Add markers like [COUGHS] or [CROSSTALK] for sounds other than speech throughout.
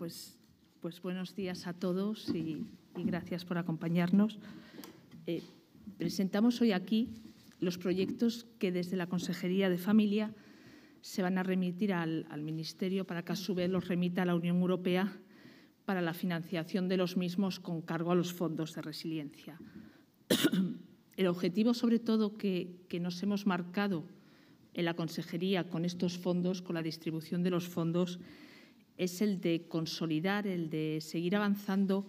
Pues, pues, buenos días a todos y, gracias por acompañarnos. Eh, presentamos hoy aquí los proyectos que desde la Consejería de Familia se van a remitir al, Ministerio para que a su vez los remita a la Unión Europea para la financiación de los mismos con cargo a los fondos de resiliencia. [COUGHS] El objetivo, sobre todo, que nos hemos marcado en la Consejería con estos fondos, con la distribución de los fondos, es el de consolidar, el de seguir avanzando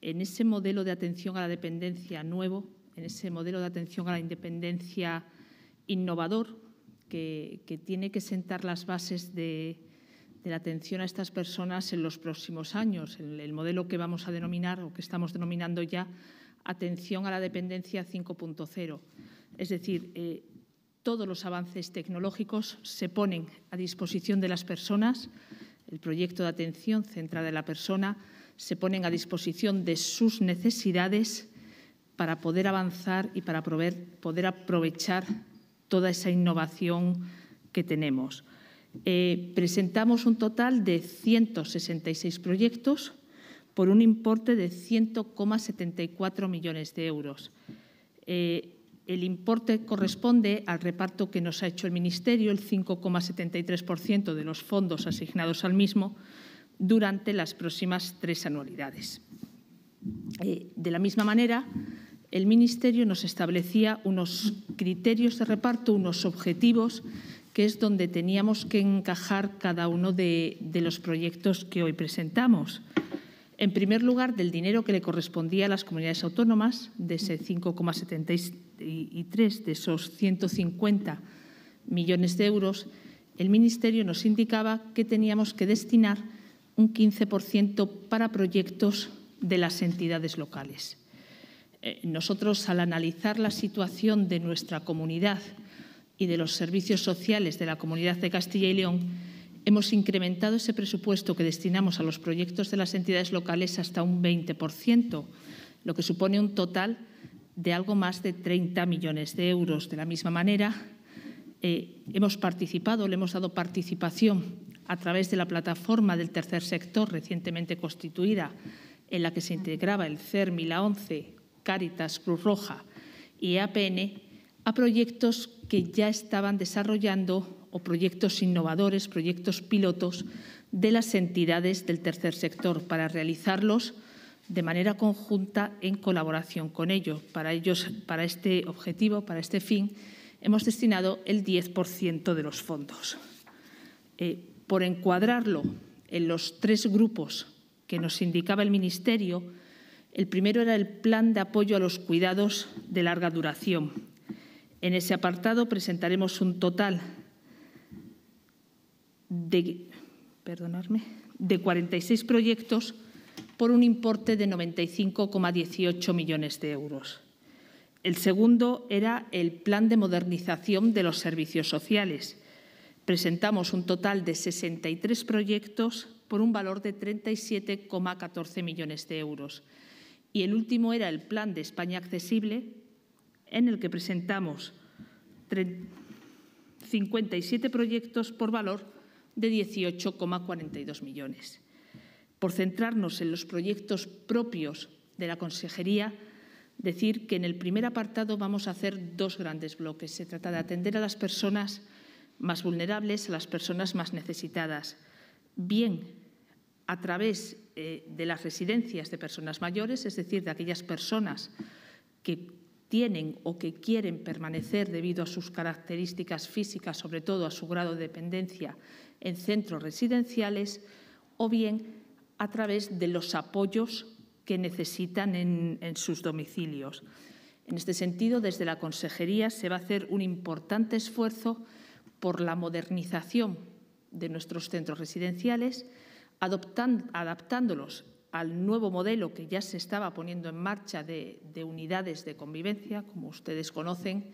en ese modelo de atención a la dependencia nuevo, en ese modelo de atención a la independencia innovador que, tiene que sentar las bases de, la atención a estas personas en los próximos años, el, modelo que vamos a denominar o que estamos denominando ya atención a la dependencia 5.0. Es decir, eh, todos los avances tecnológicos se ponen a disposición de las personas el proyecto de atención centrada en la persona, se ponen a disposición de sus necesidades para poder avanzar y para poder aprovechar toda esa innovación que tenemos. Eh, presentamos un total de 166 proyectos por un importe de 100,74 millones de euros. Eh, el importe corresponde al reparto que nos ha hecho el Ministerio, el 5,73% de los fondos asignados al mismo, durante las próximas tres anualidades. Eh, de la misma manera, el Ministerio nos establecía unos criterios de reparto, unos objetivos, que es donde teníamos que encajar cada uno de los proyectos que hoy presentamos. En primer lugar, del dinero que le correspondía a las comunidades autónomas, de ese 5,73%, ...y tres de esos 150 millones de euros, el Ministerio nos indicaba que teníamos que destinar un 15% para proyectos de las entidades locales. Eh, nosotros, al analizar la situación de nuestra comunidad y de los servicios sociales de la comunidad de Castilla y León, hemos incrementado ese presupuesto que destinamos a los proyectos de las entidades locales hasta un 20%, lo que supone un total de algo más de 30 millones de euros. De la misma manera, eh, hemos participado, le hemos dado participación a través de la plataforma del tercer sector recientemente constituida, en la que se integraba el CERMI, la ONCE, Cáritas, Cruz Roja y e APN, a proyectos que ya estaban desarrollando o proyectos innovadores, proyectos pilotos de las entidades del tercer sector para realizarlos de manera conjunta en colaboración con ellos. Para ellos, para este objetivo, para este fin, hemos destinado el 10% de los fondos. Eh, por encuadrarlo en los tres grupos que nos indicaba el Ministerio, el primero era el Plan de Apoyo a los Cuidados de Larga Duración. En ese apartado presentaremos un total de, perdonarme, de 46 proyectos por un importe de 95,18 millones de euros. El segundo era el Plan de Modernización de los Servicios Sociales. Presentamos un total de 63 proyectos por un valor de 37,14 millones de euros. Y el último era el Plan de España Accesible, en el que presentamos 57 proyectos por valor de 18,42 millones. Por centrarnos en los proyectos propios de la Consejería, decir que en el primer apartado vamos a hacer dos grandes bloques. Se trata de atender a las personas más vulnerables, a las personas más necesitadas, bien a través eh, de las residencias de personas mayores, es decir, de aquellas personas que tienen o que quieren permanecer debido a sus características físicas, sobre todo a su grado de dependencia, en centros residenciales, o bien a través de los apoyos que necesitan en, sus domicilios. En este sentido, desde la Consejería se va a hacer un importante esfuerzo por la modernización de nuestros centros residenciales, adaptándolos al nuevo modelo que ya se estaba poniendo en marcha de, de, unidades de convivencia. Como ustedes conocen,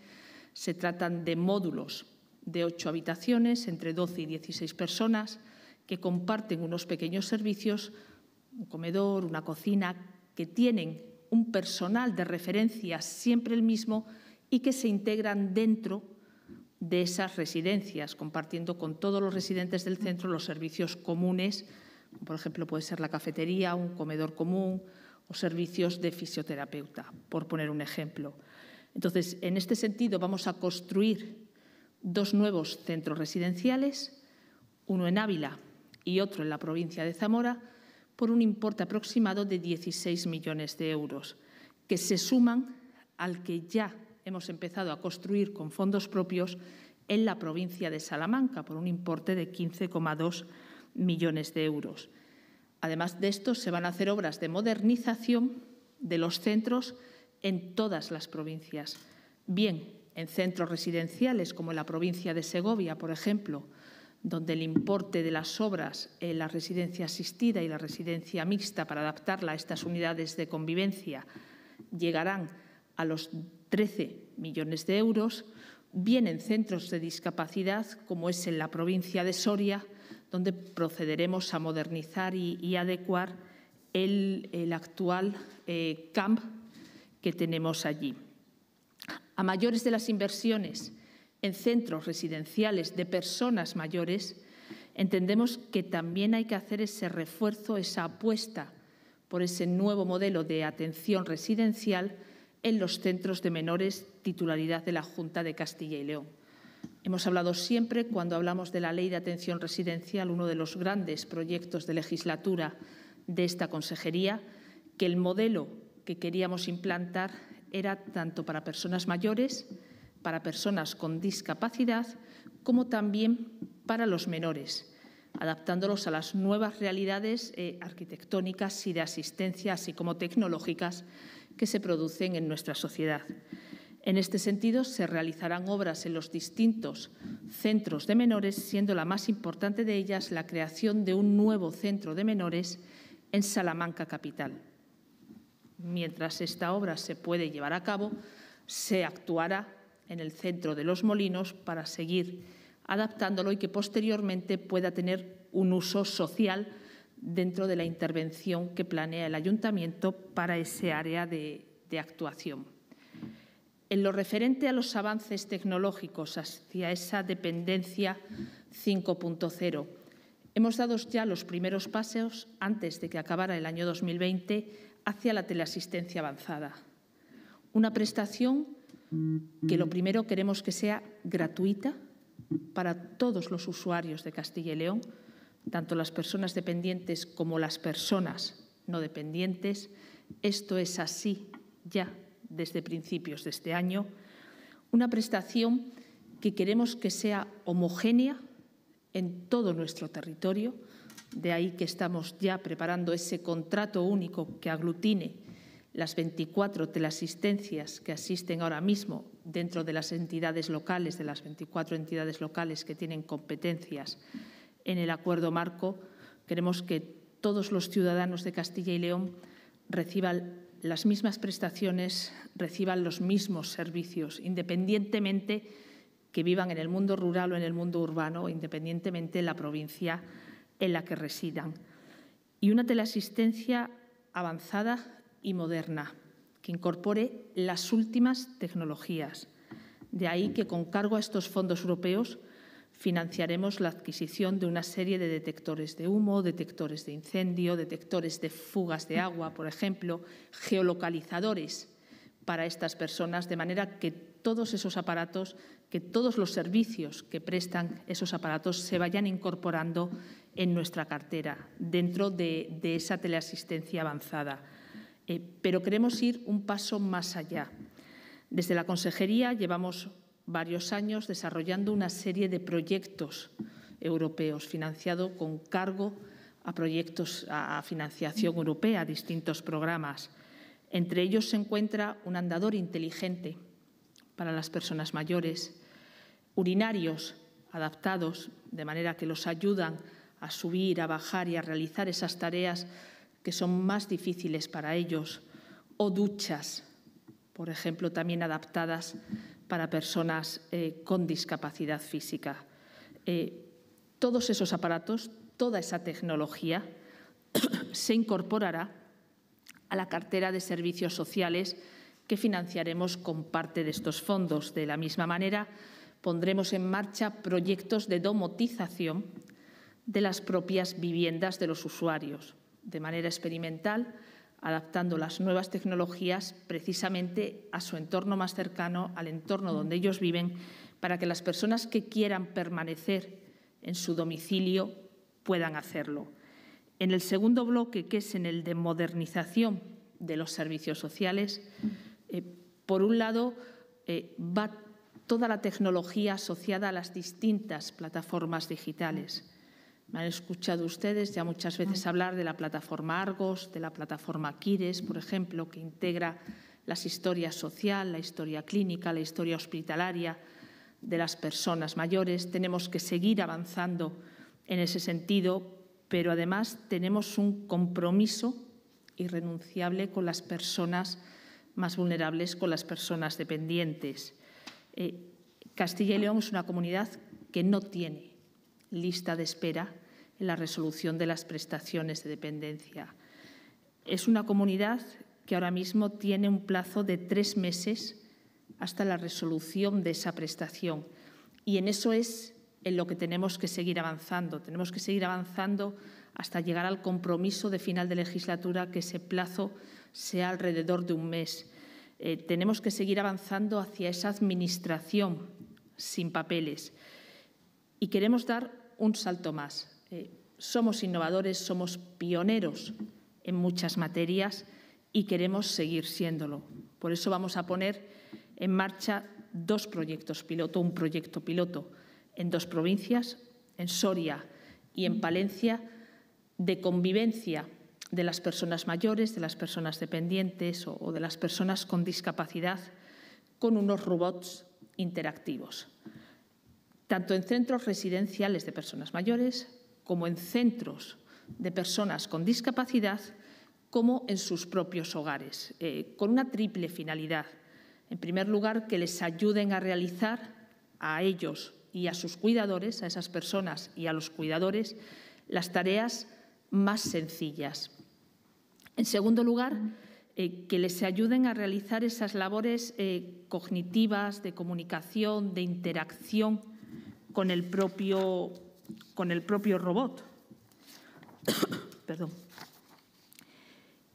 se tratan de módulos de ocho habitaciones, entre 12 y 16 personas, que comparten unos pequeños servicios, un comedor, una cocina, que tienen un personal de referencia siempre el mismo y que se integran dentro de esas residencias, compartiendo con todos los residentes del centro los servicios comunes, por ejemplo puede ser la cafetería, un comedor común o servicios de fisioterapeuta, por poner un ejemplo. Entonces, en este sentido, vamos a construir dos nuevos centros residenciales, uno en Ávila, y otro en la provincia de Zamora, por un importe aproximado de 16 millones de euros, que se suman al que ya hemos empezado a construir con fondos propios en la provincia de Salamanca, por un importe de 15,2 millones de euros. Además de esto, se van a hacer obras de modernización de los centros en todas las provincias, bien en centros residenciales como en la provincia de Segovia, por ejemplo, donde el importe de las obras en la residencia asistida y la residencia mixta para adaptarla a estas unidades de convivencia llegarán a los 13 millones de euros, bien en centros de discapacidad, como es en la provincia de Soria, donde procederemos a modernizar y, adecuar el, actual eh, CAMP que tenemos allí. A mayores de las inversiones en centros residenciales de personas mayores, entendemos que también hay que hacer ese refuerzo, esa apuesta por ese nuevo modelo de atención residencial en los centros de menores titularidad de la Junta de Castilla y León. Hemos hablado siempre, cuando hablamos de la Ley de Atención Residencial, uno de los grandes proyectos de legislatura de esta consejería, que el modelo que queríamos implantar era tanto para personas mayores para personas con discapacidad como también para los menores, adaptándolos a las nuevas realidades eh, arquitectónicas y de asistencia, así como tecnológicas, que se producen en nuestra sociedad. En este sentido, se realizarán obras en los distintos centros de menores, siendo la más importante de ellas la creación de un nuevo centro de menores en Salamanca Capital. Mientras esta obra se puede llevar a cabo, se actuará en el centro de los molinos para seguir adaptándolo y que posteriormente pueda tener un uso social dentro de la intervención que planea el ayuntamiento para ese área de, de actuación. En lo referente a los avances tecnológicos hacia esa dependencia 5.0, hemos dado ya los primeros pasos antes de que acabara el año 2020 hacia la teleasistencia avanzada, una prestación que lo primero queremos que sea gratuita para todos los usuarios de Castilla y León, tanto las personas dependientes como las personas no dependientes. Esto es así ya desde principios de este año. Una prestación que queremos que sea homogénea en todo nuestro territorio, de ahí que estamos ya preparando ese contrato único que aglutine las 24 teleasistencias que asisten ahora mismo dentro de las entidades locales, de las 24 entidades locales que tienen competencias en el acuerdo marco, queremos que todos los ciudadanos de Castilla y León reciban las mismas prestaciones, reciban los mismos servicios, independientemente que vivan en el mundo rural o en el mundo urbano, independientemente de la provincia en la que residan. Y una teleasistencia avanzada y moderna, que incorpore las últimas tecnologías. De ahí que con cargo a estos fondos europeos financiaremos la adquisición de una serie de detectores de humo, detectores de incendio, detectores de fugas de agua, por ejemplo, geolocalizadores para estas personas, de manera que todos esos aparatos, que todos los servicios que prestan esos aparatos se vayan incorporando en nuestra cartera, dentro de, de esa teleasistencia avanzada. Eh, pero queremos ir un paso más allá. Desde la Consejería llevamos varios años desarrollando una serie de proyectos europeos financiados con cargo a proyectos a financiación europea, distintos programas. Entre ellos se encuentra un andador inteligente para las personas mayores, urinarios adaptados de manera que los ayudan a subir, a bajar y a realizar esas tareas que son más difíciles para ellos, o duchas, por ejemplo, también adaptadas para personas eh, con discapacidad física. Eh, todos esos aparatos, toda esa tecnología [COUGHS] se incorporará a la cartera de servicios sociales que financiaremos con parte de estos fondos. De la misma manera, pondremos en marcha proyectos de domotización de las propias viviendas de los usuarios de manera experimental, adaptando las nuevas tecnologías precisamente a su entorno más cercano, al entorno mm. donde ellos viven, para que las personas que quieran permanecer en su domicilio puedan hacerlo. En el segundo bloque, que es en el de modernización de los servicios sociales, eh, por un lado eh, va toda la tecnología asociada a las distintas plataformas digitales me han escuchado ustedes ya muchas veces mm. hablar de la plataforma Argos, de la plataforma Quires, por ejemplo, que integra las historias social, la historia clínica, la historia hospitalaria de las personas mayores. Tenemos que seguir avanzando en ese sentido, pero además tenemos un compromiso irrenunciable con las personas más vulnerables, con las personas dependientes. Eh, Castilla y León es una comunidad que no tiene lista de espera en la resolución de las prestaciones de dependencia. Es una comunidad que ahora mismo tiene un plazo de tres meses hasta la resolución de esa prestación. Y en eso es en lo que tenemos que seguir avanzando. Tenemos que seguir avanzando hasta llegar al compromiso de final de legislatura, que ese plazo sea alrededor de un mes. Eh, tenemos que seguir avanzando hacia esa administración sin papeles. Y queremos dar un salto más. Eh, somos innovadores, somos pioneros en muchas materias y queremos seguir siéndolo. Por eso vamos a poner en marcha dos proyectos piloto, un proyecto piloto en dos provincias, en Soria y en Palencia, de convivencia de las personas mayores, de las personas dependientes o de las personas con discapacidad con unos robots interactivos tanto en centros residenciales de personas mayores como en centros de personas con discapacidad, como en sus propios hogares, eh, con una triple finalidad. En primer lugar, que les ayuden a realizar a ellos y a sus cuidadores, a esas personas y a los cuidadores, las tareas más sencillas. En segundo lugar, eh, que les ayuden a realizar esas labores eh, cognitivas, de comunicación, de interacción con el propio, con el propio robot. [COUGHS]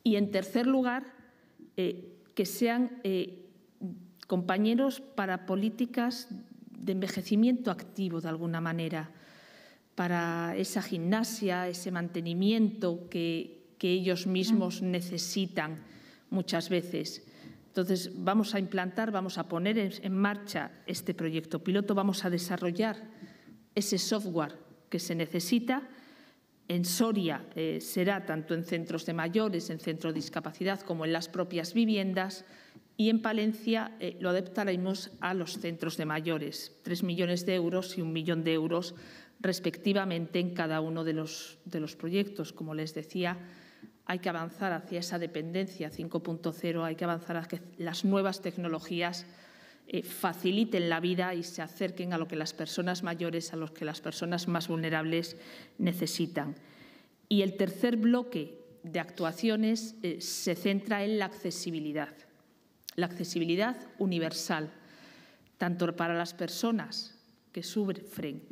Y en tercer lugar, eh, que sean eh, compañeros para políticas de envejecimiento activo de alguna manera, para esa gimnasia, ese mantenimiento que ellos mismos necesitan muchas veces. Entonces, vamos a implantar, vamos a poner en marcha este proyecto piloto, vamos a desarrollar ese software que se necesita. En Soria eh, será tanto en centros de mayores, en centros de discapacidad, como en las propias viviendas. Y en Palencia eh, lo adaptaremos a los centros de mayores, tres millones de euros y un millón de euros respectivamente en cada uno de los proyectos. Como les decía, hay que avanzar hacia esa dependencia 5.0, hay que avanzar a que las nuevas tecnologías eh, faciliten la vida y se acerquen a lo que las personas mayores, a lo que las personas más vulnerables necesitan. Y el tercer bloque de actuaciones eh, se centra en la accesibilidad, la accesibilidad universal, tanto para las personas que sufren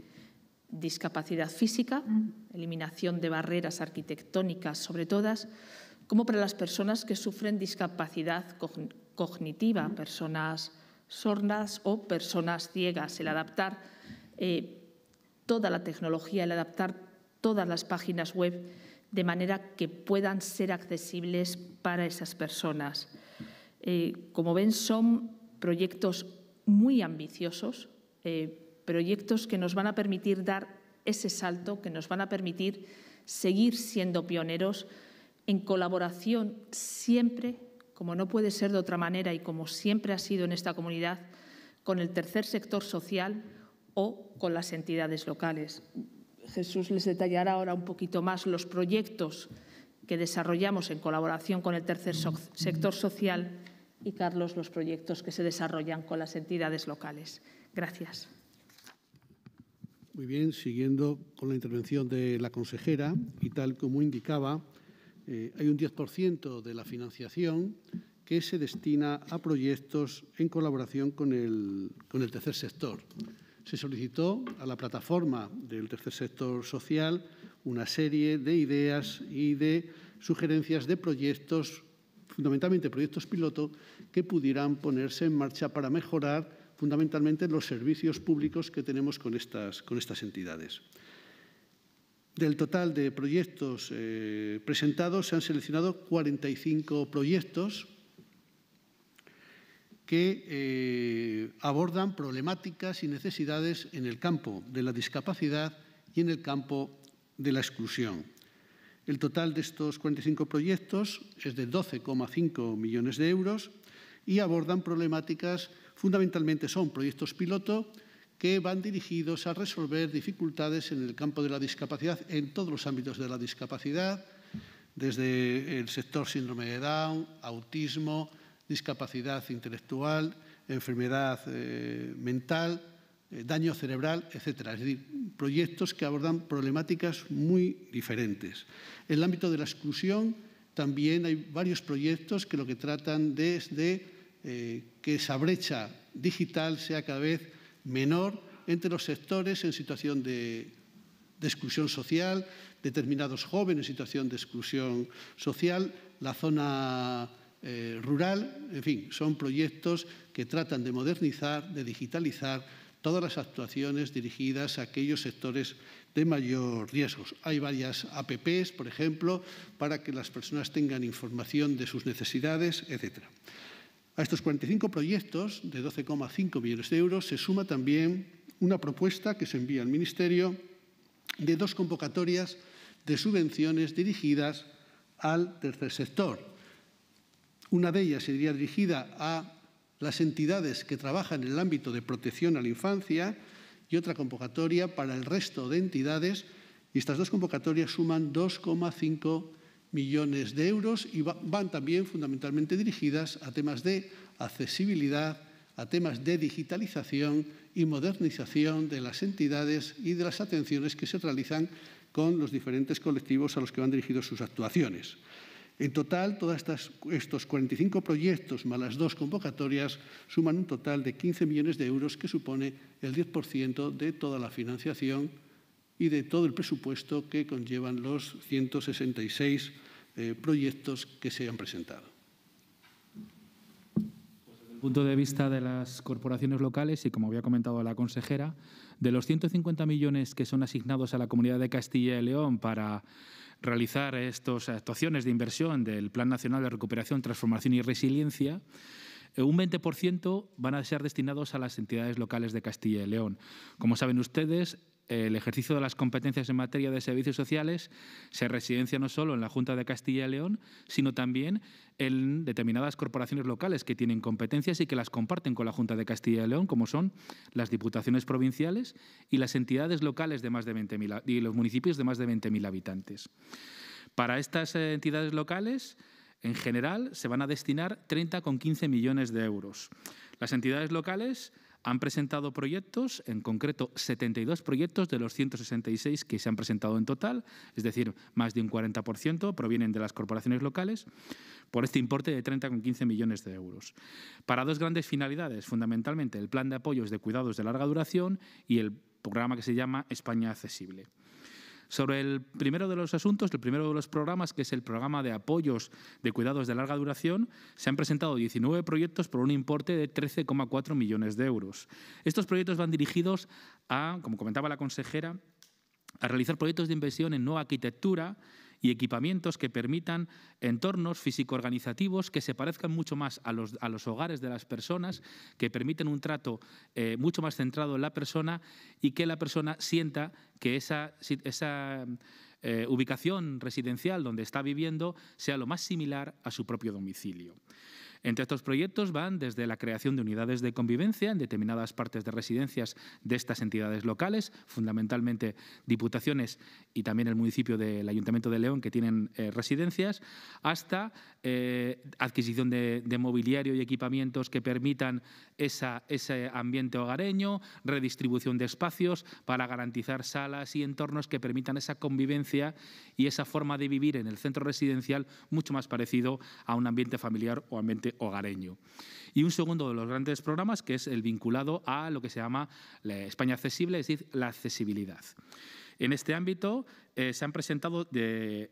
discapacidad física, mm. eliminación de barreras arquitectónicas sobre todas, como para las personas que sufren discapacidad cognitiva, mm. personas sordas o personas ciegas. El adaptar eh, toda la tecnología, el adaptar todas las páginas web de manera que puedan ser accesibles para esas personas. Eh, como ven, son proyectos muy ambiciosos. Eh, proyectos que nos van a permitir dar ese salto, que nos van a permitir seguir siendo pioneros en colaboración siempre, como no puede ser de otra manera y como siempre ha sido en esta comunidad, con el tercer sector social o con las entidades locales. Jesús les detallará ahora un poquito más los proyectos que desarrollamos en colaboración con el tercer sector social y Carlos los proyectos que se desarrollan con las entidades locales. Gracias. Muy bien, siguiendo con la intervención de la consejera y tal como indicaba, eh, hay un 10% de la financiación que se destina a proyectos en colaboración con el, con el tercer sector. Se solicitó a la plataforma del tercer sector social una serie de ideas y de sugerencias de proyectos, fundamentalmente proyectos piloto, que pudieran ponerse en marcha para mejorar fundamentalmente los servicios públicos que tenemos con estas, con estas entidades. Del total de proyectos eh, presentados se han seleccionado 45 proyectos que eh, abordan problemáticas y necesidades en el campo de la discapacidad y en el campo de la exclusión. El total de estos 45 proyectos es de 12,5 millones de euros y abordan problemáticas Fundamentalmente son proyectos piloto que van dirigidos a resolver dificultades en el campo de la discapacidad, en todos los ámbitos de la discapacidad, desde el sector síndrome de Down, autismo, discapacidad intelectual, enfermedad eh, mental, eh, daño cerebral, etc. Es decir, proyectos que abordan problemáticas muy diferentes. En el ámbito de la exclusión también hay varios proyectos que lo que tratan desde eh, que esa brecha digital sea cada vez menor entre los sectores en situación de, exclusión social, determinados jóvenes en situación de exclusión social, la zona eh, rural, en fin, son proyectos que tratan de modernizar, de digitalizar todas las actuaciones dirigidas a aquellos sectores de mayor riesgo. Hay varias APPs, por ejemplo, para que las personas tengan información de sus necesidades, etcétera. A estos 45 proyectos de 12,5 millones de euros se suma también una propuesta que se envía al Ministerio de dos convocatorias de subvenciones dirigidas al tercer sector. Una de ellas sería dirigida a las entidades que trabajan en el ámbito de protección a la infancia y otra convocatoria para el resto de entidades. Y estas dos convocatorias suman 2,5 millones de euros y van también fundamentalmente dirigidas a temas de accesibilidad, a temas de digitalización y modernización de las entidades y de las atenciones que se realizan con los diferentes colectivos a los que van dirigidos sus actuaciones. En total, todos estos 45 proyectos más las dos convocatorias suman un total de 15 millones de euros, que supone el 10% de toda la financiación y de todo el presupuesto que conllevan los 166 eh, proyectos que se han presentado. Pues desde el punto de vista de las corporaciones locales y, como había comentado la consejera, de los 150 millones que son asignados a la Comunidad de Castilla y León para realizar estas actuaciones de inversión del Plan Nacional de Recuperación, Transformación y Resiliencia, eh, un 20% van a ser destinados a las entidades locales de Castilla y León. Como saben ustedes, el ejercicio de las competencias en materia de servicios sociales se residencia no solo en la Junta de Castilla y León, sino también en determinadas corporaciones locales que tienen competencias y que las comparten con la Junta de Castilla y León, como son las diputaciones provinciales y las entidades locales de más de 20.000 y los municipios de más de 20.000 habitantes. Para estas eh, entidades locales, en general, se van a destinar 30,15 millones de euros. Las entidades locales han presentado proyectos, en concreto 72 proyectos de los 166 que se han presentado en total, es decir, más de un 40% provienen de las corporaciones locales, por este importe de 30,15 millones de euros. Para dos grandes finalidades, fundamentalmente el plan de apoyos de cuidados de larga duración y el programa que se llama España Accesible. Sobre el primero de los asuntos, el primero de los programas, que es el programa de apoyos de cuidados de larga duración, se han presentado 19 proyectos por un importe de 13,4 millones de euros. Estos proyectos van dirigidos a, como comentaba la consejera, a realizar proyectos de inversión en nueva arquitectura, y equipamientos que permitan entornos físico-organizativos que se parezcan mucho más a los, a los, hogares de las personas, que permiten un trato eh, mucho más centrado en la persona y que la persona sienta que esa, esa eh, ubicación residencial donde está viviendo sea lo más similar a su propio domicilio. Entre estos proyectos van desde la creación de unidades de convivencia en determinadas partes de residencias de estas entidades locales, fundamentalmente diputaciones y también el municipio del Ayuntamiento de León, que tienen eh, residencias, hasta eh, adquisición de, de, mobiliario y equipamientos que permitan esa, ese ambiente hogareño, redistribución de espacios para garantizar salas y entornos que permitan esa convivencia y esa forma de vivir en el centro residencial mucho más parecido a un ambiente familiar o ambiente hogareño. Y un segundo de los grandes programas que es el vinculado a lo que se llama España accesible, es decir, la accesibilidad. En este ámbito eh, se han presentado, eh,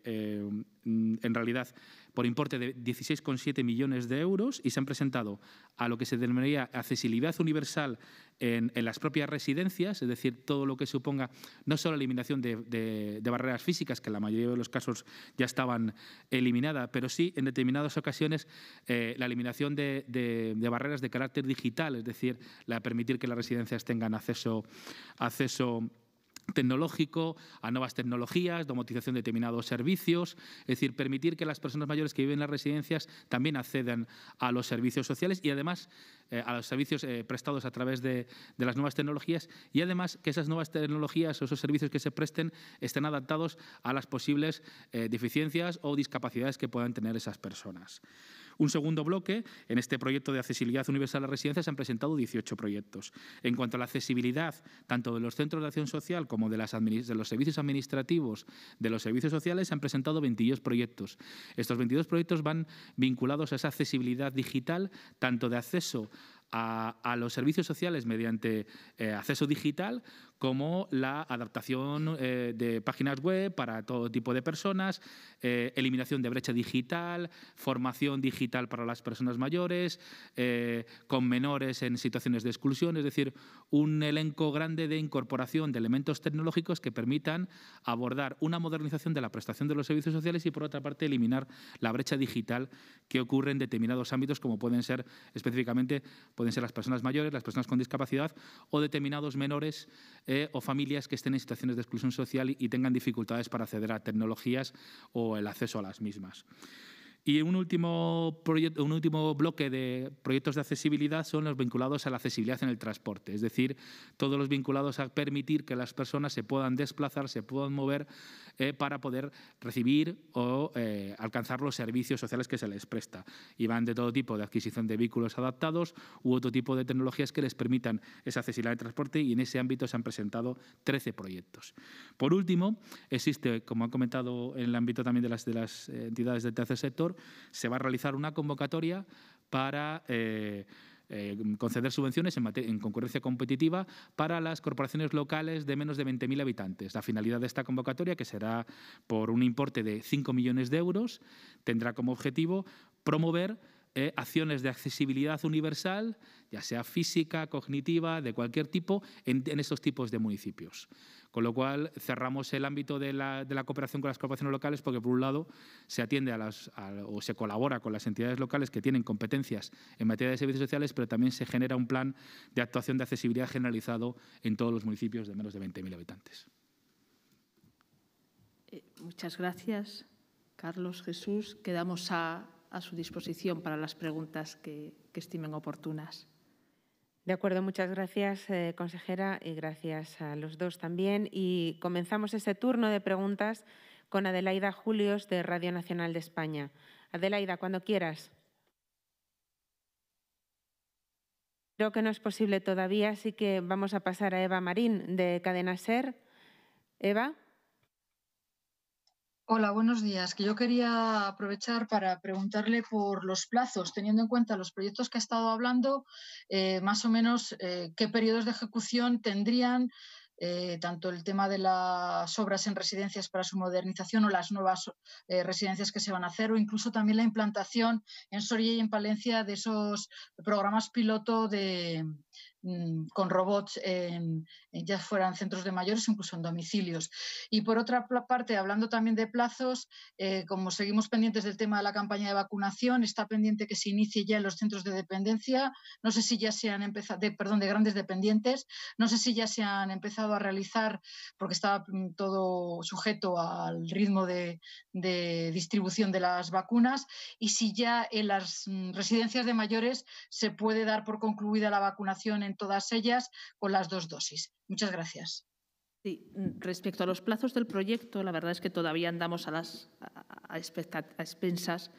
en realidad, por importe de 16,7 millones de euros y se han presentado a lo que se denominaría accesibilidad universal en, las propias residencias, es decir, todo lo que suponga no solo la eliminación de, barreras físicas, que en la mayoría de los casos ya estaban eliminadas, pero sí en determinadas ocasiones eh, la eliminación de, barreras de carácter digital, es decir, la permitir que las residencias tengan acceso, acceso tecnológico, a nuevas tecnologías, domotización de determinados servicios, es decir, permitir que las personas mayores que viven en las residencias también accedan a los servicios sociales y además eh, a los servicios eh, prestados a través de, las nuevas tecnologías y además que esas nuevas tecnologías o esos servicios que se presten estén adaptados a las posibles eh, deficiencias o discapacidades que puedan tener esas personas. Un segundo bloque, en este proyecto de accesibilidad universal a residencias se han presentado 18 proyectos. En cuanto a la accesibilidad, tanto de los centros de acción social como de, los servicios administrativos de los servicios sociales, se han presentado 22 proyectos. Estos 22 proyectos van vinculados a esa accesibilidad digital, tanto de acceso a, los servicios sociales mediante eh, acceso digital como la adaptación eh, de páginas web para todo tipo de personas, eh, eliminación de brecha digital, formación digital para las personas mayores, eh, con menores en situaciones de exclusión, es decir, un elenco grande de incorporación de elementos tecnológicos que permitan abordar una modernización de la prestación de los servicios sociales y, por otra parte, eliminar la brecha digital que ocurre en determinados ámbitos, como pueden ser específicamente pueden ser las personas mayores, las personas con discapacidad o determinados menores eh, o familias que estén en situaciones de exclusión social y tengan dificultades para acceder a tecnologías o el acceso a las mismas. Y un último, un último bloque de proyectos de accesibilidad son los vinculados a la accesibilidad en el transporte, es decir, todos los vinculados a permitir que las personas se puedan desplazar, se puedan mover eh, para poder recibir o eh, alcanzar los servicios sociales que se les presta. Y van de todo tipo de adquisición de vehículos adaptados u otro tipo de tecnologías que les permitan esa accesibilidad el transporte y en ese ámbito se han presentado 13 proyectos. Por último, existe, como han comentado en el ámbito también de las, de las eh, entidades del tercer sector, se va a realizar una convocatoria para eh, eh, conceder subvenciones en, concurrencia competitiva para las corporaciones locales de menos de 20.000 habitantes. La finalidad de esta convocatoria, que será por un importe de 5 millones de euros, tendrá como objetivo promover eh, acciones de accesibilidad universal, ya sea física, cognitiva, de cualquier tipo, en, esos tipos de municipios. Con lo cual, cerramos el ámbito de la, cooperación con las corporaciones locales porque, por un lado, se atiende a las, o se colabora con las entidades locales que tienen competencias en materia de servicios sociales, pero también se genera un plan de actuación de accesibilidad generalizado en todos los municipios de menos de 20.000 habitantes. Eh, muchas gracias, Carlos Jesús. Quedamos a a su disposición para las preguntas que, estimen oportunas. De acuerdo, muchas gracias, eh, consejera, y gracias a los dos también. Y comenzamos ese turno de preguntas con Adelaida Julios, de Radio Nacional de España. Adelaida, cuando quieras. Creo que no es posible todavía, así que vamos a pasar a Eva Marín, de Cadena Ser. Eva. Hola, buenos días. Que yo quería aprovechar para preguntarle por los plazos, teniendo en cuenta los proyectos que ha estado hablando, eh, más o menos eh, qué periodos de ejecución tendrían eh, tanto el tema de las obras en residencias para su modernización o las nuevas residencias que se van a hacer, o incluso también la implantación en Soria y en Palencia de esos programas piloto de, Mm, con robots, ya fueran centros de mayores, incluso en domicilios. Y por otra parte, hablando también de plazos, eh, como seguimos pendientes del tema de la campaña de vacunación, está pendiente que se inicie ya en los centros de dependencia. No sé si ya se han empezado, perdón, de grandes dependientes. No sé si ya se han empezado a realizar, porque estaba mm, todo sujeto al ritmo de, de distribución de las vacunas, y si ya en las mm, residencias de mayores se puede dar por concluida la vacunación todas ellas con las dos dosis. Muchas gracias. Mm, respecto a los plazos del proyecto, la verdad es que todavía andamos a las expensas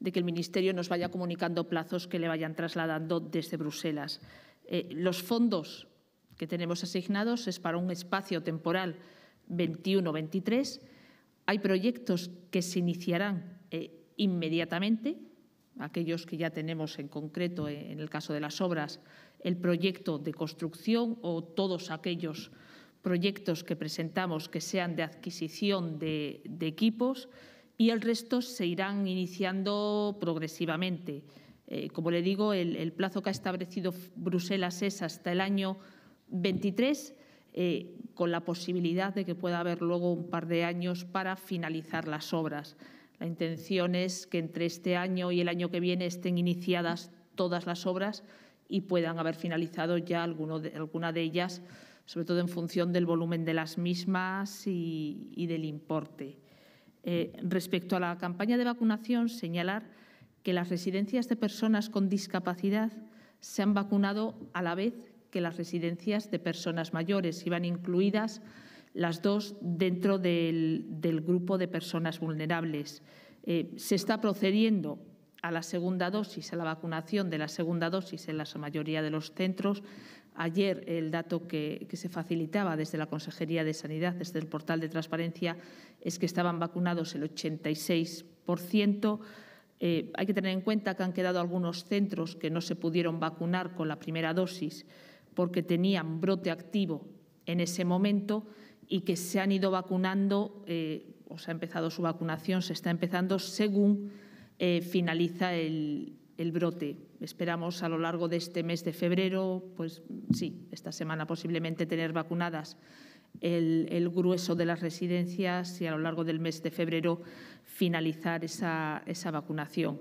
de que el Ministerio nos vaya comunicando plazos que le vayan trasladando desde Bruselas. Eh, los fondos que tenemos asignados es para un espacio temporal 21-23. Hay proyectos que se iniciarán eh, inmediatamente, aquellos que ya tenemos en concreto, eh, en el caso de las obras, el proyecto de construcción o todos aquellos proyectos que presentamos que sean de adquisición de, equipos y el resto se irán iniciando progresivamente. Eh, como le digo, el, plazo que ha establecido Bruselas es hasta el año 23, eh, con la posibilidad de que pueda haber luego un par de años para finalizar las obras. La intención es que entre este año y el año que viene estén iniciadas todas las obras y puedan haber finalizado ya alguno de, alguna de ellas, sobre todo en función del volumen de las mismas y, del importe. Eh, respecto a la campaña de vacunación, señalar que las residencias de personas con discapacidad se han vacunado a la vez que las residencias de personas mayores. Iban incluidas las dos dentro del, grupo de personas vulnerables. Eh, se está procediendo a la segunda dosis, a la vacunación de la segunda dosis en la mayoría de los centros. Ayer el dato que, se facilitaba desde la Consejería de Sanidad, desde el portal de transparencia, es que estaban vacunados el 86%. Eh, hay que tener en cuenta que han quedado algunos centros que no se pudieron vacunar con la primera dosis porque tenían brote activo en ese momento y que se han ido vacunando, eh, o se ha empezado su vacunación, se está empezando según eh, finaliza el, brote. Esperamos a lo largo de este mes de febrero, pues sí, esta semana posiblemente tener vacunadas el, grueso de las residencias y a lo largo del mes de febrero finalizar esa, vacunación.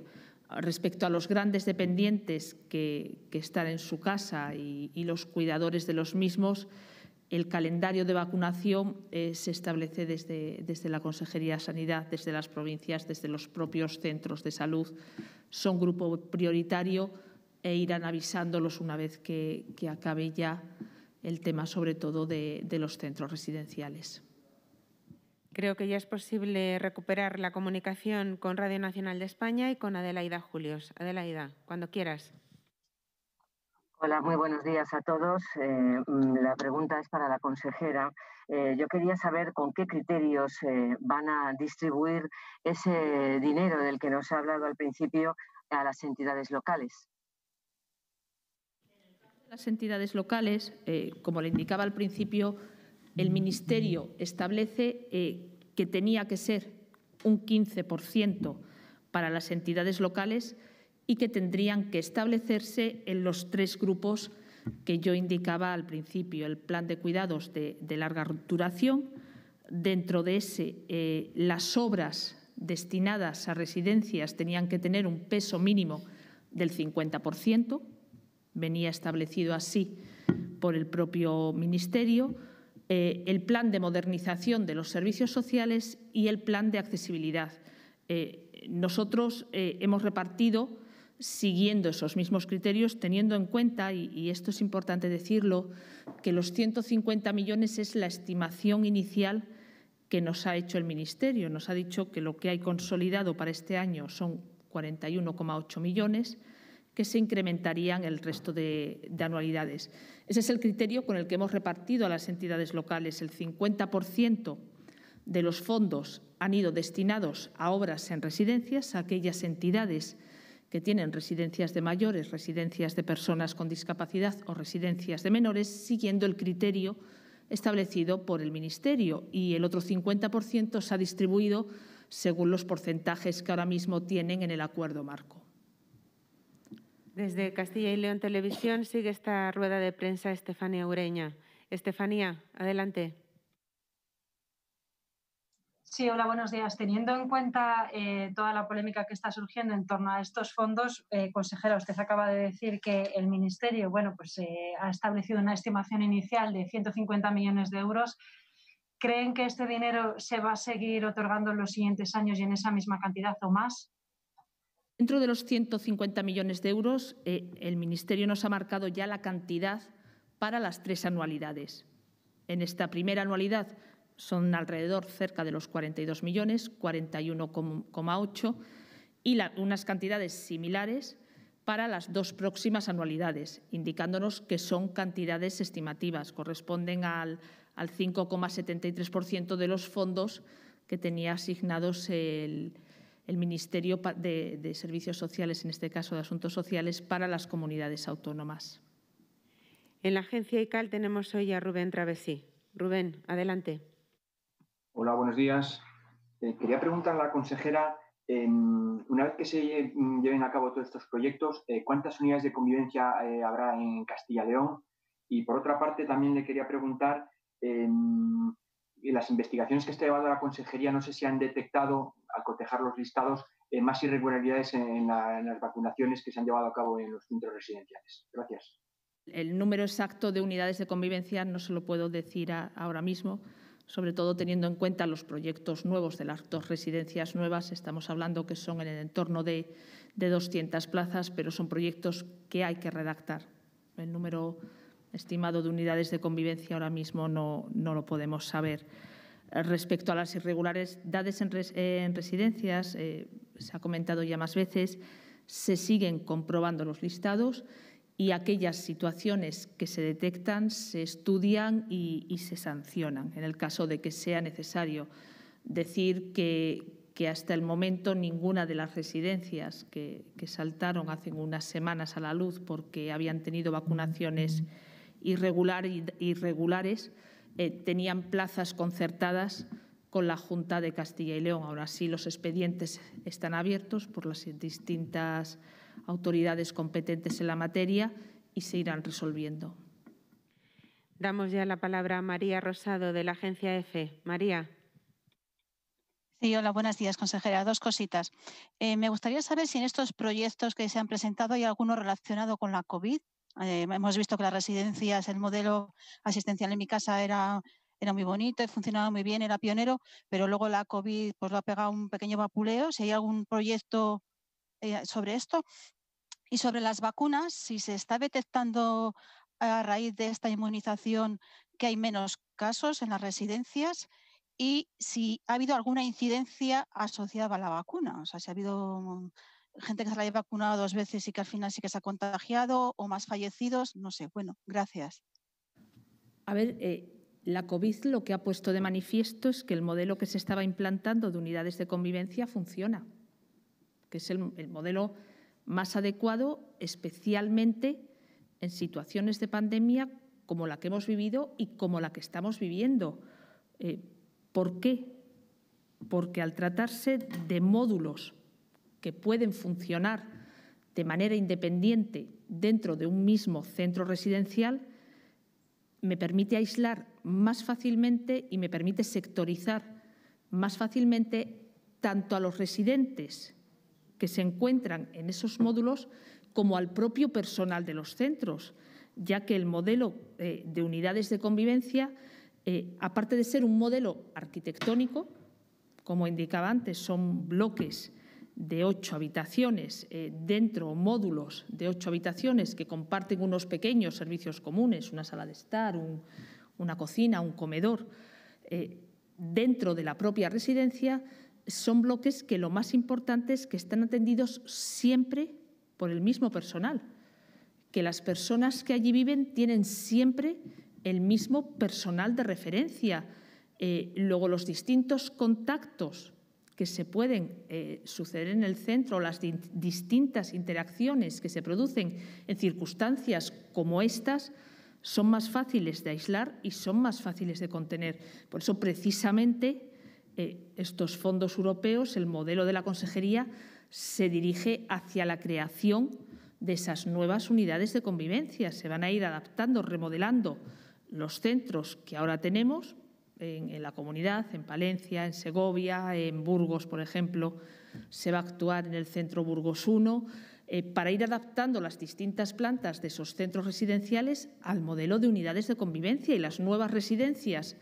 Respecto a los grandes dependientes que, están en su casa y los cuidadores de los mismos, el calendario de vacunación eh, se establece desde, desde la Consejería de Sanidad, desde las provincias, desde los propios centros de salud. Son grupo prioritario e irán avisándolos una vez que, acabe ya el tema, sobre todo, de, de los centros residenciales. Creo que ya es posible recuperar la comunicación con Radio Nacional de España y con Adelaida Julios. Adelaida, cuando quieras. Hola, muy buenos días a todos. Eh, mm, la pregunta es para la consejera. Eh, yo quería saber con qué criterios eh, van a distribuir ese dinero del que nos ha hablado al principio a las entidades locales. Las entidades locales, como le indicaba al principio, el Ministerio establece que tenía que ser un 15% para las entidades locales y que tendrían que establecerse en los tres grupos que yo indicaba al principio, el plan de cuidados de, larga duración, dentro de ese eh, las obras destinadas a residencias tenían que tener un peso mínimo del 50%, venía establecido así por el propio Ministerio, eh, el plan de modernización de los servicios sociales y el plan de accesibilidad. Eh, nosotros hemos repartido siguiendo esos mismos criterios, teniendo en cuenta, y, esto es importante decirlo, que los 150 millones es la estimación inicial que nos ha hecho el Ministerio. Nos ha dicho que lo que hay consolidado para este año son 41,8 millones, que se incrementarían el resto de, de anualidades. Ese es el criterio con el que hemos repartido a las entidades locales el 50% de los fondos han ido destinados a obras en residencias, a aquellas entidades que tienen residencias de mayores, residencias de personas con discapacidad o residencias de menores, siguiendo el criterio establecido por el Ministerio. Y el otro 50% se ha distribuido según los porcentajes que ahora mismo tienen en el acuerdo marco. Desde Castilla y León Televisión sigue esta rueda de prensa Estefanía Ureña. Estefanía, adelante. Sí, hola, buenos días. Teniendo en cuenta eh, toda la polémica que está surgiendo en torno a estos fondos, eh, consejera, usted acaba de decir que el Ministerio, bueno, pues eh, ha establecido una estimación inicial de 150 millones de euros. ¿Creen que este dinero se va a seguir otorgando en los siguientes años y en esa misma cantidad o más? Dentro de los 150 millones de euros, el Ministerio nos ha marcado ya la cantidad para las tres anualidades. En esta primera anualidad son alrededor cerca de los 42 millones, 41,8, y unas cantidades similares para las dos próximas anualidades, indicándonos que son cantidades estimativas, corresponden al, 5,73% de los fondos que tenía asignados el, Ministerio de, de, Servicios Sociales, en este caso de Asuntos Sociales, para las comunidades autónomas. En la agencia ICAL tenemos hoy a Rubén Travesí. Rubén, adelante. Hola, buenos días. Eh, quería preguntar a la consejera, em, una vez que se lleven a cabo todos estos proyectos, eh, ¿cuántas unidades de convivencia eh, habrá en Castilla León? Y por otra parte, también le quería preguntar, em, las investigaciones que está llevando la consejería, no sé si han detectado, al cotejar los listados, más irregularidades en, las vacunaciones que se han llevado a cabo en los centros residenciales. Gracias. El número exacto de unidades de convivencia no se lo puedo decir ahora mismo sobre todo teniendo en cuenta los proyectos nuevos de las dos residencias nuevas. Estamos hablando que son en el entorno de, 200 plazas, pero son proyectos que hay que redactar. El número estimado de unidades de convivencia ahora mismo no, lo podemos saber. Eh, respecto a las irregularidades en, en residencias, eh, se ha comentado ya más veces, se siguen comprobando los listados y aquellas situaciones que se detectan se estudian y, se sancionan, en el caso de que sea necesario. Decir que, hasta el momento ninguna de las residencias que, saltaron hace unas semanas a la luz porque habían tenido vacunaciones irregulares eh, tenían plazas concertadas con la Junta de Castilla y León. Ahora sí, los expedientes están abiertos por las distintas autoridades competentes en la materia y se irán resolviendo. Damos ya la palabra a María Rosado de la Agencia EFE. María. Sí, hola, buenos días, consejera. Dos cositas. Eh, me gustaría saber si en estos proyectos que se han presentado hay alguno relacionado con la COVID. Eh, hemos visto que las residencias, el modelo asistencial en mi casa era, era muy bonito, funcionaba muy bien, era pionero, pero luego la COVID pues, lo ha pegado un pequeño vapuleo. Si hay algún proyecto eh, sobre esto. Y sobre las vacunas, si se está detectando a raíz de esta inmunización que hay menos casos en las residencias y si ha habido alguna incidencia asociada a la vacuna. O sea, si ha habido gente que se la haya vacunado dos veces y que al final sí que se ha contagiado o más fallecidos, no sé. Bueno, gracias. A ver, eh, la COVID lo que ha puesto de manifiesto es que el modelo que se estaba implantando de unidades de convivencia funciona que es el, modelo más adecuado, especialmente en situaciones de pandemia como la que hemos vivido y como la que estamos viviendo. Eh, ¿Por qué? Porque al tratarse de módulos que pueden funcionar de manera independiente dentro de un mismo centro residencial, me permite aislar más fácilmente y me permite sectorizar más fácilmente tanto a los residentes que se encuentran en esos módulos como al propio personal de los centros, ya que el modelo eh, de unidades de convivencia, eh, aparte de ser un modelo arquitectónico, como indicaba antes, son bloques de ocho habitaciones eh, dentro módulos de ocho habitaciones que comparten unos pequeños servicios comunes, una sala de estar, una cocina, un comedor, dentro de la propia residencia, son bloques que lo más importante es que están atendidos siempre por el mismo personal, que las personas que allí viven tienen siempre el mismo personal de referencia. Eh, luego, los distintos contactos que se pueden eh, suceder en el centro, las distintas interacciones que se producen en circunstancias como estas, son más fáciles de aislar y son más fáciles de contener. Por eso, precisamente, eh, estos fondos europeos, el modelo de la Consejería se dirige hacia la creación de esas nuevas unidades de convivencia. Se van a ir adaptando, remodelando los centros que ahora tenemos en, la comunidad, en Palencia, en Segovia, en Burgos, por ejemplo. Se va a actuar en el centro Burgos 1 eh, para ir adaptando las distintas plantas de esos centros residenciales al modelo de unidades de convivencia y las nuevas residencias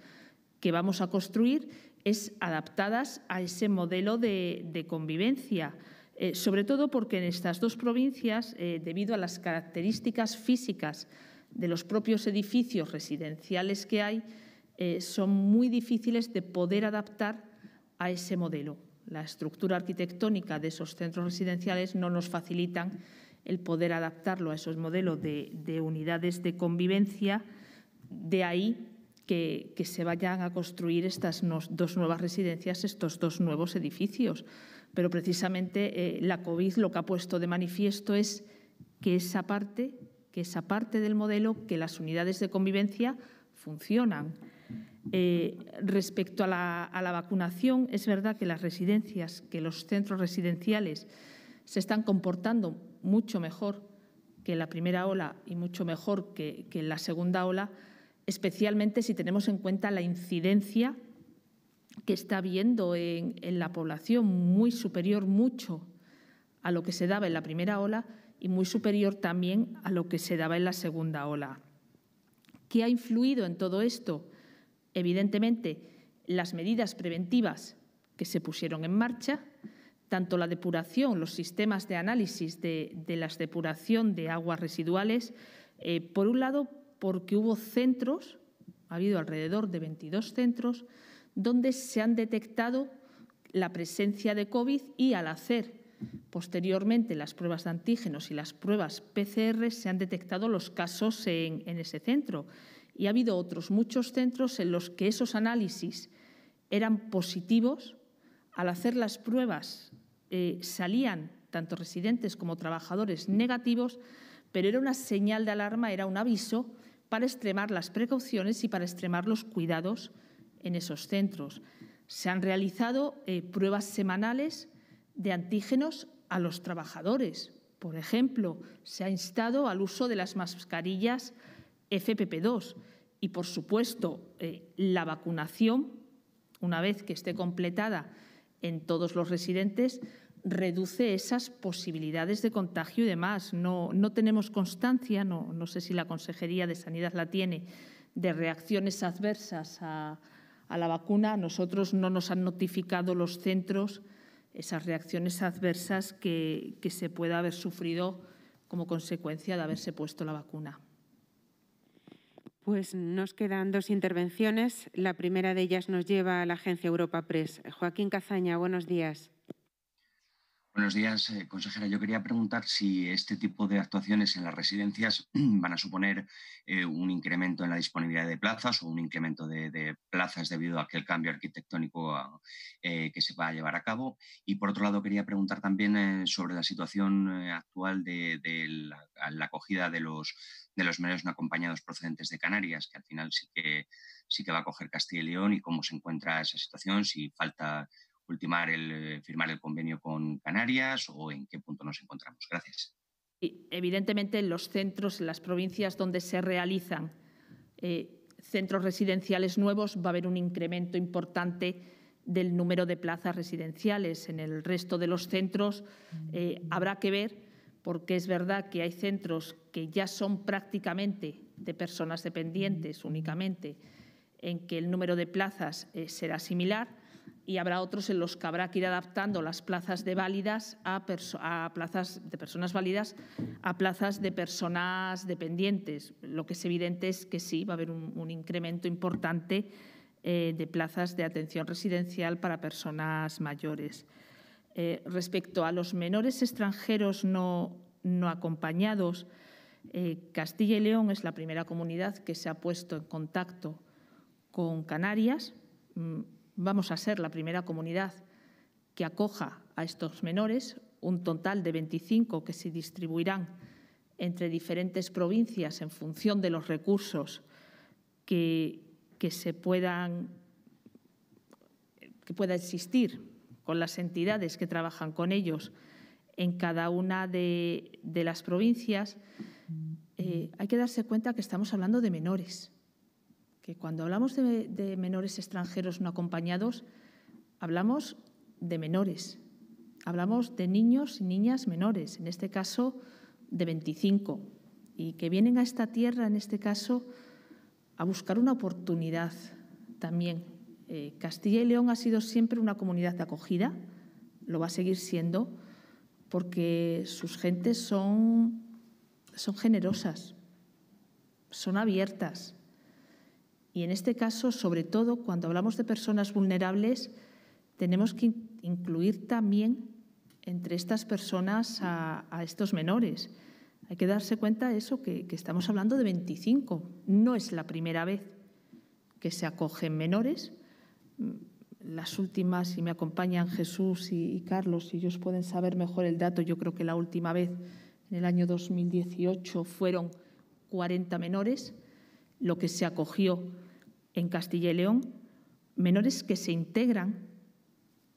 que vamos a construir es adaptadas a ese modelo de, convivencia. Eh, sobre todo porque en estas dos provincias, eh, debido a las características físicas de los propios edificios residenciales que hay, eh, son muy difíciles de poder adaptar a ese modelo. La estructura arquitectónica de esos centros residenciales no nos facilitan el poder adaptarlo a esos modelos de, de unidades de convivencia. De ahí que, se vayan a construir estas dos nuevas residencias, estos dos nuevos edificios. Pero precisamente eh, la COVID lo que ha puesto de manifiesto es que esa parte, que esa parte del modelo, que las unidades de convivencia funcionan. Eh, respecto a la, vacunación, es verdad que las residencias, que los centros residenciales se están comportando mucho mejor que en la primera ola y mucho mejor que en la segunda ola, especialmente si tenemos en cuenta la incidencia que está habiendo en, la población, muy superior mucho a lo que se daba en la primera ola y muy superior también a lo que se daba en la segunda ola. ¿Qué ha influido en todo esto? Evidentemente, las medidas preventivas que se pusieron en marcha, tanto la depuración, los sistemas de análisis de, las depuración de aguas residuales, eh, por un lado, porque hubo centros, ha habido alrededor de 22 centros, donde se han detectado la presencia de COVID y al hacer posteriormente las pruebas de antígenos y las pruebas PCR se han detectado los casos en, ese centro. Y ha habido otros muchos centros en los que esos análisis eran positivos. Al hacer las pruebas eh, salían tanto residentes como trabajadores negativos, pero era una señal de alarma, era un aviso para extremar las precauciones y para extremar los cuidados en esos centros. Se han realizado eh, pruebas semanales de antígenos a los trabajadores. Por ejemplo, se ha instado al uso de las mascarillas FPP2 y, por supuesto, eh, la vacunación, una vez que esté completada en todos los residentes, reduce esas posibilidades de contagio y demás. No, no tenemos constancia, no, no, sé si la Consejería de Sanidad la tiene, de reacciones adversas a, la vacuna. nosotros no nos han notificado los centros esas reacciones adversas que, que se pueda haber sufrido como consecuencia de haberse puesto la vacuna. Pues nos quedan dos intervenciones. La primera de ellas nos lleva a la Agencia Europa Press. Joaquín Cazaña, buenos días. Buenos días, eh, consejera. Yo quería preguntar si este tipo de actuaciones en las residencias [CLEARS THROAT] van a suponer eh, un incremento en la disponibilidad de plazas o un incremento de, plazas debido a aquel cambio arquitectónico ah, eh, que se va a llevar a cabo. Y por otro lado, quería preguntar también sobre la situación actual de, la, acogida de los, de los menores no acompañados procedentes de Canarias, que al final sí que, sí que va a coger Castilla y León y cómo se encuentra esa situación, si falta ultimar el, eh, firmar el convenio con Canarias o en qué punto nos encontramos. Gracias. Y evidentemente, los centros, en las provincias donde se realizan eh, centros residenciales nuevos, va a haber un incremento importante del número de plazas residenciales. En el resto de los centros eh, habrá que ver, porque es verdad que hay centros que ya son prácticamente de personas dependientes únicamente, en que el número de plazas será similar y habrá otros en los que habrá que ir adaptando las plazas de válidas a, plazas de personas válidas a plazas de personas dependientes. Lo que es evidente es que sí, va a haber un, incremento importante eh, de plazas de atención residencial para personas mayores. Eh, respecto a los menores extranjeros no, no acompañados, eh, Castilla y León es la primera comunidad que se ha puesto en contacto con Canarias mm, vamos a ser la primera comunidad que acoja a estos menores, un total de 25 que se distribuirán entre diferentes provincias en función de los recursos que, se puedan que pueda existir con las entidades que trabajan con ellos en cada una de, las provincias, eh, hay que darse cuenta que estamos hablando de menores cuando hablamos de, menores extranjeros no acompañados, hablamos de menores, hablamos de niños y niñas menores, en este caso de 25, y que vienen a esta tierra, en este caso, a buscar una oportunidad también. Eh, Castilla y León ha sido siempre una comunidad de acogida, lo va a seguir siendo, porque sus gentes son generosas, son abiertas, y en este caso, sobre todo cuando hablamos de personas vulnerables, tenemos que incluir también entre estas personas a, estos menores. Hay que darse cuenta de eso, que, estamos hablando de 25. No es la primera vez que se acogen menores. Mm, las últimas, si me acompañan Jesús y, Carlos, si ellos pueden saber mejor el dato, yo creo que la última vez, en el año 2018, fueron 40 menores, lo que se acogió en Castilla y León, menores que se integran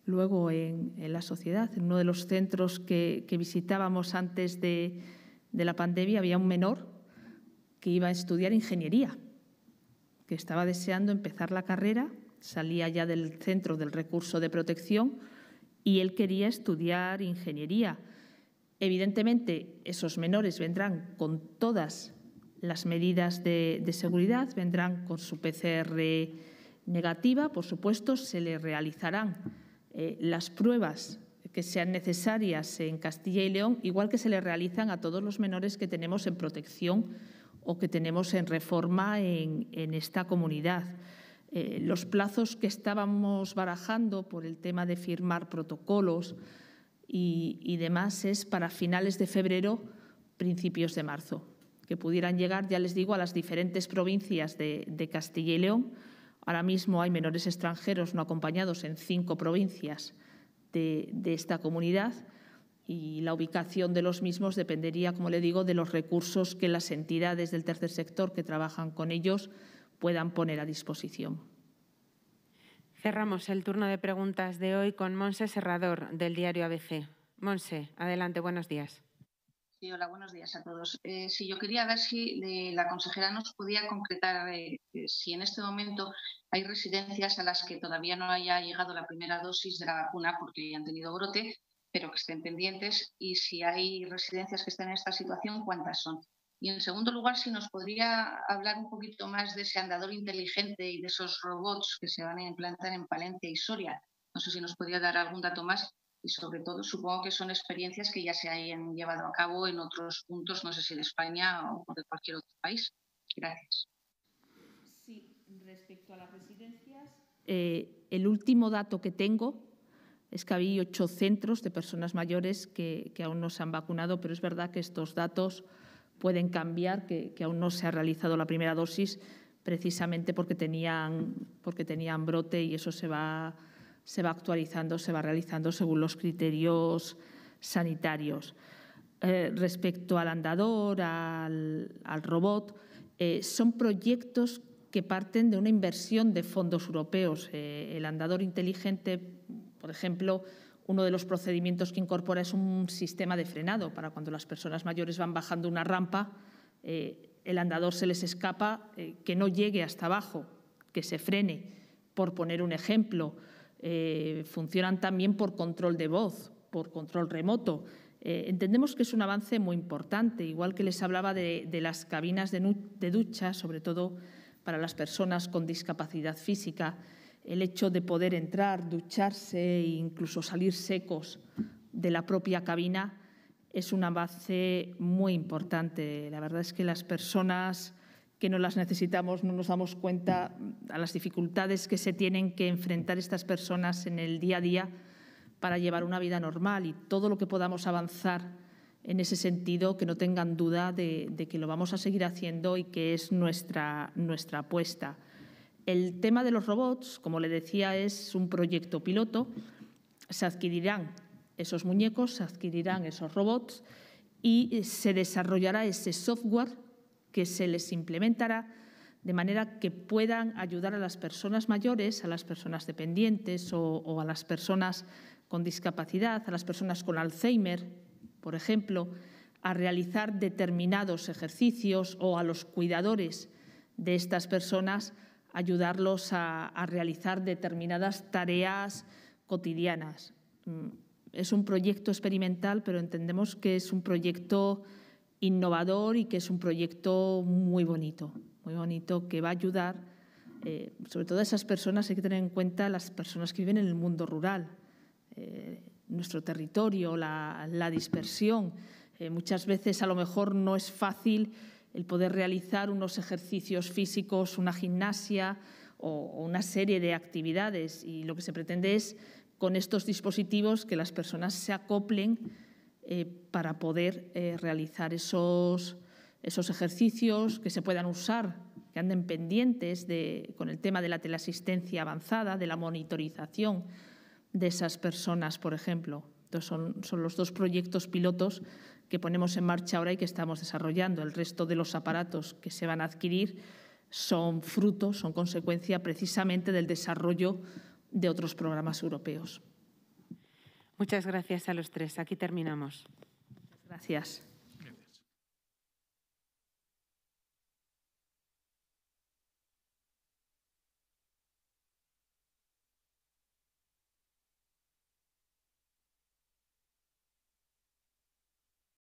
luego en, la sociedad. En uno de los centros que, visitábamos antes de, de la pandemia había un menor que iba a estudiar ingeniería, que estaba deseando empezar la carrera, salía ya del centro del recurso de protección y él quería estudiar ingeniería. Evidentemente, esos menores vendrán con todas las medidas de, seguridad vendrán con su PCR negativa, por supuesto, se le realizarán eh, las pruebas que sean necesarias en Castilla y León, igual que se le realizan a todos los menores que tenemos en protección o que tenemos en reforma en, esta comunidad. Eh, los plazos que estábamos barajando por el tema de firmar protocolos y demás es para finales de febrero, principios de marzo que pudieran llegar, ya les digo, a las diferentes provincias de, Castilla y León. Ahora mismo hay menores extranjeros no acompañados en cinco provincias de, de esta comunidad y la ubicación de los mismos dependería, como le digo, de los recursos que las entidades del tercer sector que trabajan con ellos puedan poner a disposición. Cerramos el turno de preguntas de hoy con Monse Serrador, del diario ABC. Monse, adelante, buenos días hola, buenos días a todos. Eh, si yo quería ver si eh, la consejera nos podía concretar eh, si en este momento hay residencias a las que todavía no haya llegado la primera dosis de la vacuna porque han tenido brote, pero que estén pendientes, y si hay residencias que estén en esta situación, ¿cuántas son? Y en segundo lugar, si nos podría hablar un poquito más de ese andador inteligente y de esos robots que se van a implantar en Palencia y Soria. No sé si nos podría dar algún dato más y sobre todo supongo que son experiencias que ya se hayan llevado a cabo en otros puntos, no sé si de España o de cualquier otro país. Gracias. Sí, respecto a las residencias, eh, el último dato que tengo es que había ocho centros de personas mayores que, aún no se han vacunado, pero es verdad que estos datos pueden cambiar, que, que aún no se ha realizado la primera dosis, precisamente porque tenían, porque tenían brote y eso se va se va actualizando, se va realizando según los criterios sanitarios. Eh, respecto al andador, al, robot, eh, son proyectos que parten de una inversión de fondos europeos. Eh, el andador inteligente, por ejemplo, uno de los procedimientos que incorpora es un sistema de frenado para cuando las personas mayores van bajando una rampa, el andador se les escapa, que no llegue hasta abajo, que se frene, por poner un ejemplo. Eh, funcionan también por control de voz, por control remoto. Eh, entendemos que es un avance muy importante, igual que les hablaba de, las cabinas de, de, ducha, sobre todo para las personas con discapacidad física, el hecho de poder entrar, ducharse e incluso salir secos de la propia cabina es un avance muy importante. La verdad es que las personas que no las necesitamos, no nos damos cuenta a las dificultades que se tienen que enfrentar estas personas en el día a día para llevar una vida normal y todo lo que podamos avanzar en ese sentido, que no tengan duda de, que lo vamos a seguir haciendo y que es nuestra, nuestra apuesta. El tema de los robots, como le decía, es un proyecto piloto. Se adquirirán esos muñecos, se adquirirán esos robots y se desarrollará ese software que se les implementará de manera que puedan ayudar a las personas mayores, a las personas dependientes o, a las personas con discapacidad, a las personas con Alzheimer, por ejemplo, a realizar determinados ejercicios o a los cuidadores de estas personas ayudarlos a, realizar determinadas tareas cotidianas. Mm, es un proyecto experimental, pero entendemos que es un proyecto innovador y que es un proyecto muy bonito, muy bonito que va a ayudar eh, sobre todo a esas personas, hay que tener en cuenta las personas que viven en el mundo rural, eh, nuestro territorio, la, dispersión. Eh, muchas veces a lo mejor no es fácil el poder realizar unos ejercicios físicos, una gimnasia o una serie de actividades y lo que se pretende es con estos dispositivos que las personas se acoplen eh, para poder eh, realizar esos, ejercicios que se puedan usar, que anden pendientes con el tema de la teleasistencia avanzada, de la monitorización de esas personas, por ejemplo. son, son los dos proyectos pilotos que ponemos en marcha ahora y que estamos desarrollando. El resto de los aparatos que se van a adquirir son fruto, son consecuencia precisamente del desarrollo de otros programas europeos. Muchas gracias a los tres. Aquí terminamos. Gracias.